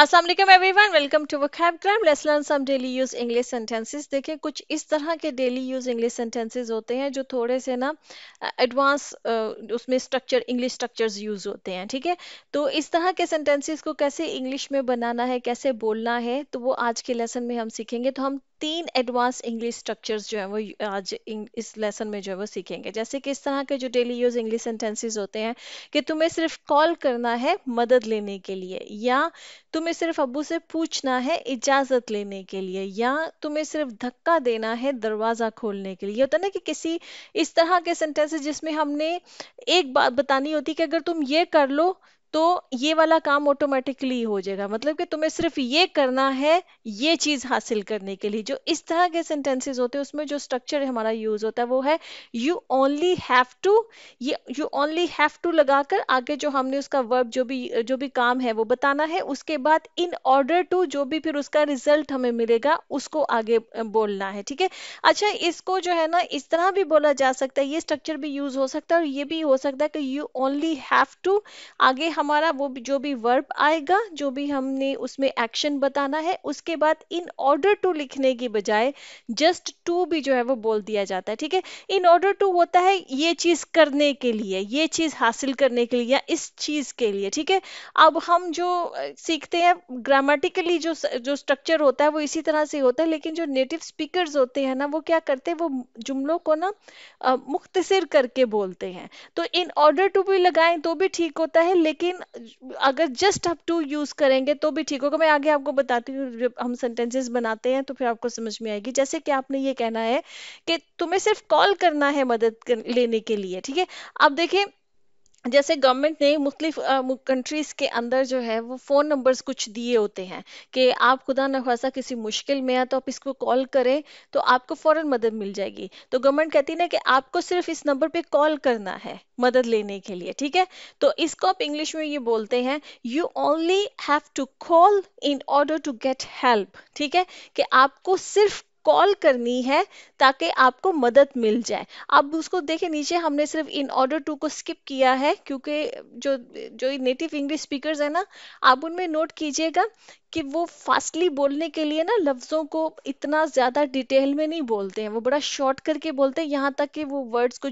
Assalamualaikum everyone welcome to vocabulary let's learn some daily use english देखिए कुछ इस तरह के डेली यूज इंग्लिश sentences होते हैं जो थोड़े से ना एडवांस उसमें स्ट्रक्चर इंग्लिश स्ट्रक्चर्स यूज होते हैं ठीक है तो इस तरह के सेंटेंसेस को कैसे इंग्लिश में बनाना है कैसे बोलना है तो वो आज के लेसन में हम सीखेंगे तो हम तीन एडवांस इंग्लिश स्ट्रक्चर्स जो है वो आज इस लेसन में जो है वो सीखेंगे जैसे कि इस तरह के जो डेली यूज इंग्लिश सेंटेंसेस होते हैं कि तुम्हें सिर्फ कॉल करना है मदद लेने के लिए या तुम तुम्हें सिर्फ अबू से पूछना है इजाजत लेने के लिए या तुम्हें सिर्फ धक्का देना है दरवाजा खोलने के लिए होता है ना कि किसी इस तरह के सेंटेंसेस जिसमें हमने एक बात बतानी होती कि अगर तुम ये कर लो तो ये वाला काम ऑटोमेटिकली हो जाएगा मतलब कि तुम्हें सिर्फ ये करना है ये चीज हासिल करने के लिए जो इस तरह के सेंटेंसेस होते हैं उसमें जो स्ट्रक्चर हमारा यूज होता है वो है यू ओनली हैव टू ये यू ओनली हैव टू लगाकर आगे जो हमने उसका वर्ब जो भी जो भी काम है वो बताना है उसके बाद इन ऑर्डर टू जो भी फिर उसका रिजल्ट हमें मिलेगा उसको आगे बोलना है ठीक है अच्छा इसको जो है ना इस तरह भी बोला जा सकता है ये स्ट्रक्चर भी यूज हो सकता है और ये भी हो सकता है कि यू ओनली हैव टू आगे हम हमारा वो भी, जो भी वर्ब आएगा जो भी हमने उसमें एक्शन बताना है उसके बाद इन ऑर्डर टू लिखने की बजाय जस्ट टू भी जो है वो बोल दिया जाता है ठीक है इन ऑर्डर टू होता है ये चीज करने के लिए ये चीज हासिल करने के लिए या इस चीज के लिए ठीक है अब हम जो सीखते हैं ग्रामेटिकली जो जो स्ट्रक्चर होता है वो इसी तरह से होता है लेकिन जो नेटिव स्पीकर होते हैं ना वो क्या करते हैं वो जुमलों को ना मुख्तसर करके बोलते हैं तो इन ऑर्डर टू भी लगाएं तो भी ठीक होता है लेकिन लेकिन अगर जस्ट आप टू यूज करेंगे तो भी ठीक होगा मैं आगे आपको बताती हूँ जब हम सेंटेंसेस बनाते हैं तो फिर आपको समझ में आएगी जैसे कि आपने ये कहना है कि तुम्हें सिर्फ कॉल करना है मदद कर, लेने के लिए ठीक है आप देखें जैसे गवर्नमेंट ने मुख्तलिफ कंट्रीज के अंदर जो है वो फ़ोन नंबर्स कुछ दिए होते हैं कि आप खुदा न खासा किसी मुश्किल में है तो आप इसको कॉल करें तो आपको फ़ौरन मदद मिल जाएगी तो गवर्नमेंट कहती है ना कि आपको सिर्फ इस नंबर पे कॉल करना है मदद लेने के लिए ठीक है तो इसको आप इंग्लिश में ये बोलते हैं you only have to call in order to get help ठीक है कि आपको सिर्फ कॉल करनी है ताकि आपको मदद मिल जाए आप उसको देखें नीचे हमने सिर्फ इन ऑर्डर टू को स्किप किया है क्योंकि जो जो नेटिव इंग्लिश स्पीकर्स है ना आप उनमें नोट कीजिएगा कि वो फास्टली बोलने के लिए ना लफ्ज़ों को इतना ज़्यादा डिटेल में नहीं बोलते हैं वो बड़ा शॉर्ट करके बोलते हैं यहाँ तक कि वो वर्ड्स को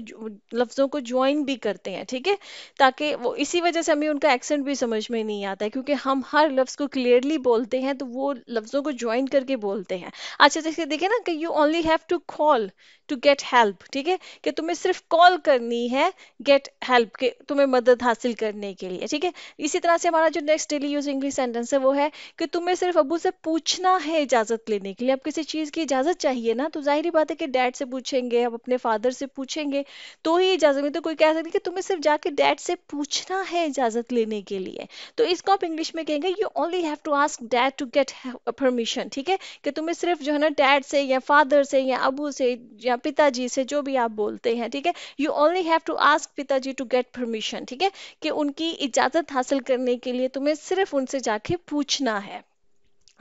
लफ्ज़ों को ज्वाइन भी करते हैं ठीक है ताकि वो इसी वजह से हमें उनका एक्सेंट भी समझ में नहीं आता है क्योंकि हम हर लफ्ज़ को क्लियरली बोलते हैं तो वो लफ्ज़ों को ज्वाइन करके बोलते हैं अच्छा जैसे देखें ना कि you only have to call to get help ठीक है कि तुम्हें सिर्फ कॉल करनी है गेट हेल्प के तुम्हें मदद हासिल करने के लिए ठीक है इसी तरह से हमारा जो next daily use English sentence है वो है कि तुम्हें सिर्फ अबू से पूछना है इजाजत लेने के लिए अब किसी चीज की इजाजत चाहिए ना तो जाहिर बात है कि डैड से पूछेंगे अब अपने फादर से पूछेंगे तो ही इजाजत में तो कोई कह सकता कि तुम्हें सिर्फ जाके डैड से पूछना है इजाजत लेने के लिए तो इसको आप इंग्लिश में कहेंगे you only have to ask dad to get permission ठीक है कि तुम्हें सिर्फ जो है ना डैड से या फादर से या अबू से या पिताजी से जो भी आप बोलते हैं ठीक है you only have to ask पिताजी टू गेट परमिशन ठीक है कि उनकी इजाजत हासिल करने के लिए तुम्हें सिर्फ उनसे जाके पूछना है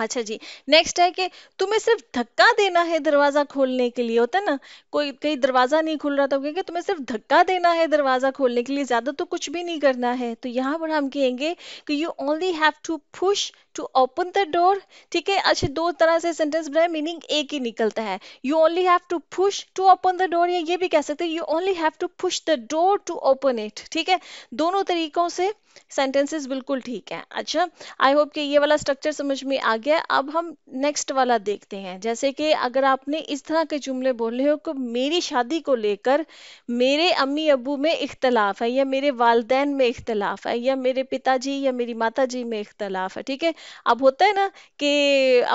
अच्छा जी नेक्स्ट है कि तुम्हें सिर्फ धक्का देना है दरवाजा खोलने के लिए होता ना कोई कहीं दरवाजा नहीं खुल रहा था तो क्योंकि तुम्हें सिर्फ धक्का देना है दरवाजा खोलने के लिए ज्यादा तो कुछ भी नहीं करना है तो यहाँ पर हम कहेंगे कि you only have to push to open the door ठीक है अच्छा दो तरह से सेंटेंस बनाए मीनिंग एक ही निकलता है you only have to push to open the door या ये भी कह सकते हैं you only have to push the door to open it ठीक है दोनों तरीकों से सेंटेंसेस बिल्कुल ठीक है अच्छा आई होप कि ये वाला स्ट्रक्चर समझ में आ गया है अब हम नेक्स्ट वाला देखते हैं जैसे कि अगर आपने इस तरह के जुमले बोले हो कि मेरी शादी को लेकर मेरे अम्मी अबू में इख्तलाफ है या मेरे वालदेन में इख्तलाफ है या मेरे पिताजी या मेरी माता जी में इख्तलाफ है ठीक है अब होता है ना कि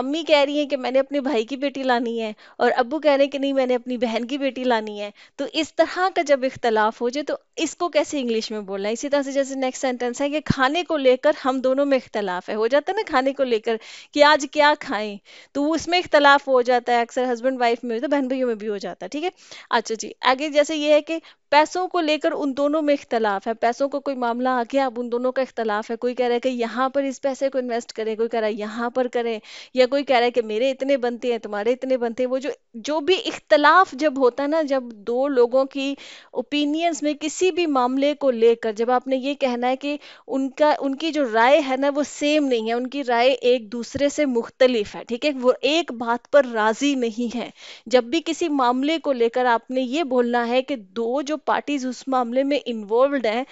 अम्मी कह रही है कि मैंने अपने भाई की बेटी लानी है और अबू कह रहे हैं कि नहीं मैंने अपनी बहन की बेटी लानी है तो इस तरह का जब इख्तलाफ हो जाए तो इसको कैसे इंग्लिश में बोलना है इसी तरह से जैसे नेक्स्ट सेंटेंस है कि खाने को लेकर हम दोनों में इख्तलाफ है हो जाता है ना खाने को लेकर कि आज क्या खाएं तो उसमें इख्तलाफ हो जाता है अक्सर हस्बैंड वाइफ में तो बहन भाइयों में भी हो जाता है ठीक है अच्छा जी आगे जैसे ये है कि पैसों को लेकर उन दोनों में इख्तलाफ है पैसों का को कोई मामला आ गया अब उन दोनों का इख्तलाफ है कोई कह रहा है कि यहाँ पर इस पैसे को इन्वेस्ट करें कोई कह रहा है यहाँ पर करें या कोई कह रहा है कि मेरे इतने बनते हैं तुम्हारे इतने बनते हैं वो जो जो भी इख्तलाफ जब होता है ना जब दो लोगों की ओपिनियंस में किसी भी मामले को लेकर जब आपने ये कहना है कि उनका उनकी जो राय है ना वो सेम नहीं है उनकी राय एक दूसरे से मुख्तलिफ है ठीक है वो एक बात पर राजी नहीं है जब भी किसी मामले को लेकर आपने ये बोलना है कि दो जो जो पार्टीज उस मामले में इन्वॉल्व हैं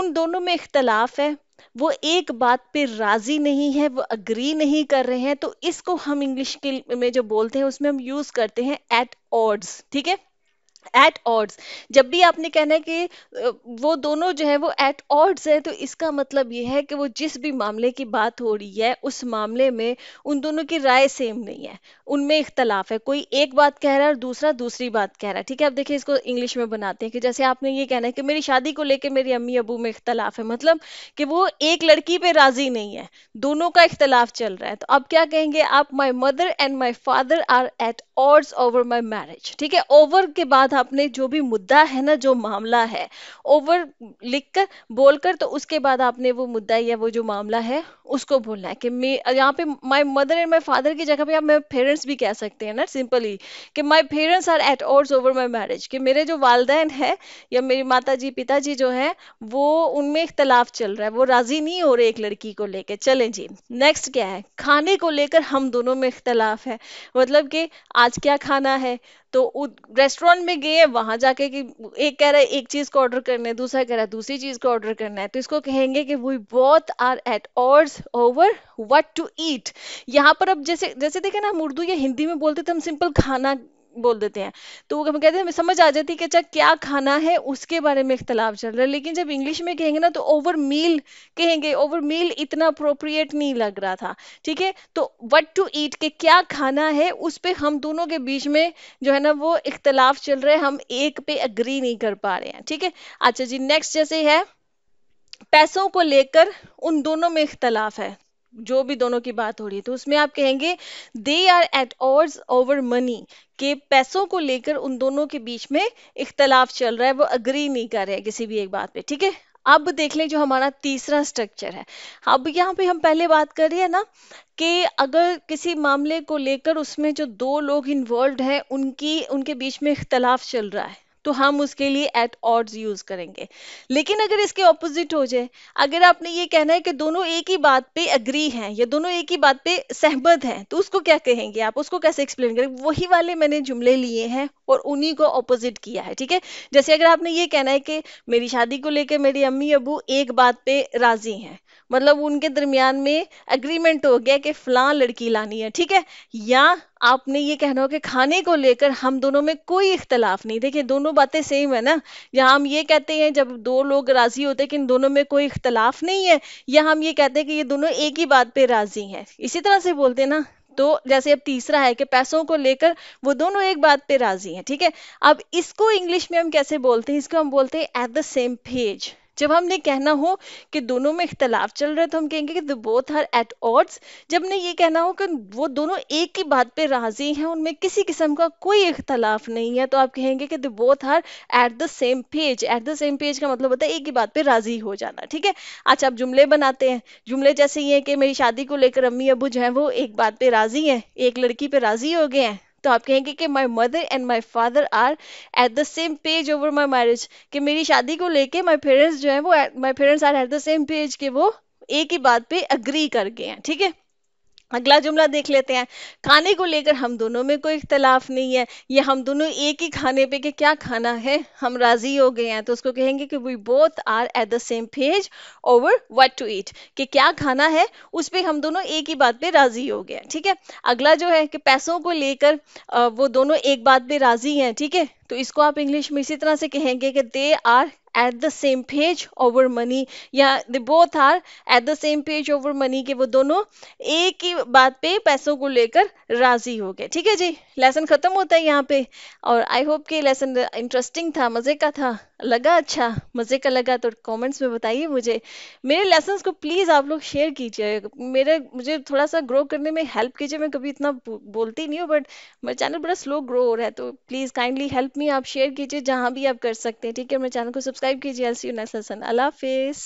उन दोनों में इख्तलाफ है वो एक बात पे राजी नहीं है वो अग्री नहीं कर रहे हैं तो इसको हम इंग्लिश के में जो बोलते हैं उसमें हम यूज करते हैं एट ऑर्ड्स ठीक है एट ऑड्स जब भी आपने कहना है कि वो दोनों जो है वो एट ऑड्स है तो इसका मतलब ये है कि वो जिस भी मामले की बात हो रही है उस मामले में उन दोनों की राय सेम नहीं है उनमें इख्तलाफ है कोई एक बात कह रहा है और दूसरा दूसरी बात कह रहा है ठीक है आप देखिए इसको इंग्लिश में बनाते हैं कि जैसे आपने ये कहना है कि मेरी शादी को लेकर मेरी अम्मी अबू में इख्तलाफ है मतलब कि वो एक लड़की पर राजी नहीं है दोनों का इख्तलाफ चल रहा है तो अब क्या कहेंगे आप my mother and my father are at odds over my marriage ठीक है ओवर के बाद साथ आपने जो भी मुद्दा है ना जो मामला है ओवर लिख कर बोलकर तो उसके बाद आपने वो मुद्दा या वो जो मामला है उसको बोलना है कि मैं यहाँ पे my mother and my father की जगह पे आप मेरे पेरेंट्स भी कह सकते हैं ना सिंपली कि my parents are at odds over my marriage कि मेरे जो वालदेन है या मेरी माता जी पिताजी जो है वो उनमें इख्तलाफ चल रहा है वो राजी नहीं हो रहे एक लड़की को लेकर चलें जी नेक्स्ट क्या है खाने को लेकर हम दोनों में इख्तलाफ है मतलब कि आज क्या खाना है तो रेस्टोरेंट में गए वहां जाके कि एक कह रहा है एक चीज को ऑर्डर करना है दूसरा कह रहा है दूसरी चीज को ऑर्डर करना है तो इसको कहेंगे कि we both are at odds over what to eat यहाँ पर अब जैसे जैसे देखे ना हम उर्दू या हिंदी में बोलते तो हम सिंपल खाना बोल देते हैं तो हम कहते हैं समझ आ जाती है कि अच्छा क्या खाना है उसके बारे में इख्तलाफ चल रहा है लेकिन जब इंग्लिश में कहेंगे ना तो ओवर मील कहेंगे ओवर मील इतना अप्रोप्रिएट नहीं लग रहा था ठीक है तो वट टू ईट के क्या खाना है उस पर हम दोनों के बीच में जो है ना वो इख्तलाफ चल रहा है हम एक पे अग्री नहीं कर पा रहे हैं ठीक है अच्छा जी नेक्स्ट जैसे है पैसों को लेकर उन दोनों में इख्तलाफ है जो भी दोनों की बात हो रही है तो उसमें आप कहेंगे they are at odds over money के पैसों को लेकर उन दोनों के बीच में इख्तलाफ चल रहा है वो अग्री नहीं कर रहे किसी भी एक बात पे ठीक है अब देख लें जो हमारा तीसरा स्ट्रक्चर है अब यहाँ पे हम पहले बात कर रहे हैं ना कि अगर किसी मामले को लेकर उसमें जो दो लोग इन्वॉल्व हैं उनकी उनके बीच में इख्तलाफ चल रहा है तो हम उसके लिए एट ऑड्स यूज करेंगे लेकिन अगर इसके ऑपोजिट हो जाए अगर आपने ये कहना है कि दोनों एक ही बात पे अग्री हैं या दोनों एक ही बात पे सहमत हैं तो उसको क्या कहेंगे आप उसको कैसे एक्सप्लेन करेंगे वही वाले मैंने जुमले लिए हैं और उन्हीं को ऑपोजिट किया है ठीक है जैसे अगर आपने ये कहना है कि मेरी शादी को लेकर मेरी अम्मी अबू एक बात पे राजी हैं मतलब उनके दरमियान में अग्रीमेंट हो गया कि फलां लड़की लानी है ठीक है या आपने ये कहना हो कि खाने को लेकर हम दोनों में कोई इख्तलाफ नहीं देखिए दोनों बातें सेम है ना या हम ये कहते हैं जब दो लोग राजी होते हैं कि इन दोनों में कोई इख्तलाफ नहीं है या हम ये कहते हैं कि ये दोनों एक ही बात पे राजी हैं इसी तरह से बोलते हैं ना तो जैसे अब तीसरा है कि पैसों को लेकर वो दोनों एक बात पे राजी हैं ठीक है अब इसको इंग्लिश में हम कैसे बोलते हैं इसको हम बोलते हैं एट द सेम पेज जब हमने कहना हो कि दोनों में इख्तलाफ चल रहा है तो हम कहेंगे कि the both are at odds जब ने ये कहना हो कि वो दोनों एक ही बात पे राजी हैं उनमें किसी किस्म का कोई इख्तलाफ नहीं है तो आप कहेंगे कि the both are at the same page at the same page का मतलब होता है एक ही बात पे राजी हो जाना ठीक है अच्छा आप जुमले बनाते हैं जुमले जैसे ये है कि मेरी शादी को लेकर अम्मी अबू जो है वो एक बात पे राजी हैं एक लड़की पे राजी हो गए हैं तो आप कहेंगे कि my mother and my father are at the same page over my marriage कि मेरी शादी को लेके माई पेरेंट्स जो है वो my parents are at the same page के वो एक ही बात पे अग्री कर गए हैं ठीक है अगला जुमला देख लेते हैं खाने को लेकर हम दोनों में कोई इख्तलाफ नहीं है ये हम दोनों एक ही खाने पे के क्या खाना है हम राजी हो गए हैं तो उसको कहेंगे कि we both are at the same page over what to eat कि क्या खाना है उस पर हम दोनों एक ही बात पे राजी हो गए ठीक है अगला जो है कि पैसों को लेकर वो दोनों एक बात पे राजी हैं ठीक है तो इसको आप इंग्लिश में इसी तरह से कहेंगे कि they are at the same page over money या both are at the same page over money के वो दोनों एक ही बात पे पैसों को लेकर राजी हो गए ठीक है जी लेसन खत्म होता है यहाँ पे और आई होप कि लेसन इंटरेस्टिंग था मजे का था लगा अच्छा मज़े का लगा तो कमेंट्स में बताइए मुझे मेरे लेसन को प्लीज़ आप लोग शेयर कीजिए मेरे मुझे थोड़ा सा ग्रो करने में हेल्प कीजिए मैं कभी इतना बोलती नहीं हूँ बट मेरा चैनल बड़ा स्लो ग्रो हो रहा है तो प्लीज़ काइंडली हेल्प मी आप शेयर कीजिए जहाँ भी आप कर सकते हैं ठीक है मेरे चैनल को सब्सक्राइब कीजिए एल अल्लाह हाफिज़